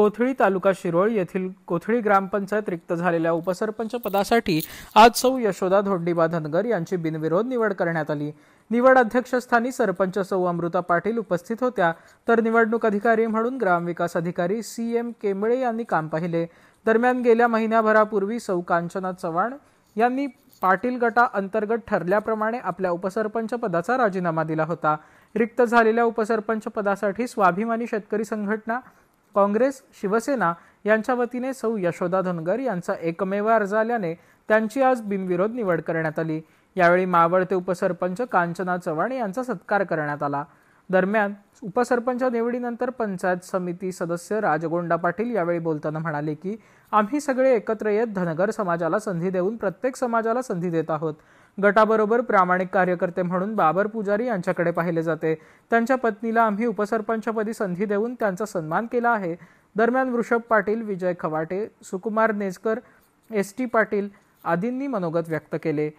कोथळी तालुका शिरोळ येथील कोथळी ग्रामपंचायत रिक्त झालेल्या उपसरपंच पदासाठी आज सौ यशोदा धोंडीबा धनगर यांची बिनविरोध निवड करण्यात आली निवड अध्यक्षस्थानी सरपंच सौ अमृता पाटील उपस्थित होत्या तर निवडणूक अधिकारी म्हणून ग्रामविकास अधिकारी सी एम केंबळे यांनी काम पाहिले दरम्यान गेल्या महिन्याभरापूर्वी सौ कांचना चव्हाण यांनी पाटील गटा अंतर्गत ठरल्याप्रमाणे आपल्या उपसरपंच पदाचा राजीनामा दिला होता रिक्त झालेल्या उपसरपंच पदासाठी स्वाभिमानी शेतकरी संघटना काँग्रेस शिवसेना यांच्या वतीने सौ यशोदा धनगर यांचा एकमेव अर्ज आल्याने त्यांची आज बिनविरोध निवड करण्यात आली यावेळी मावळते उपसरपंच कांचना चव्हाण यांचा सत्कार करण्यात आला दरम्यान उपसरपंच निवडीनंतर पंचायत समिती सदस्य राजगोंडा पाटील यावेळी बोलताना म्हणाले की आम्ही सगळे एकत्र येत धनगर समाजाला संधी देऊन प्रत्येक समाजाला संधी देत आहोत गटाबरोबर प्रामाणिक कार्यकर्ते म्हणून बाबर पुजारी यांच्याकडे पाहिले जाते त्यांच्या पत्नीला आम्ही उपसरपंचपदी संधी देऊन त्यांचा सन्मान केला आहे दरम्यान वृषभ पाटील विजय खवाटे सुकुमार नेजकर एस टी पाटील आदींनी मनोगत व्यक्त केले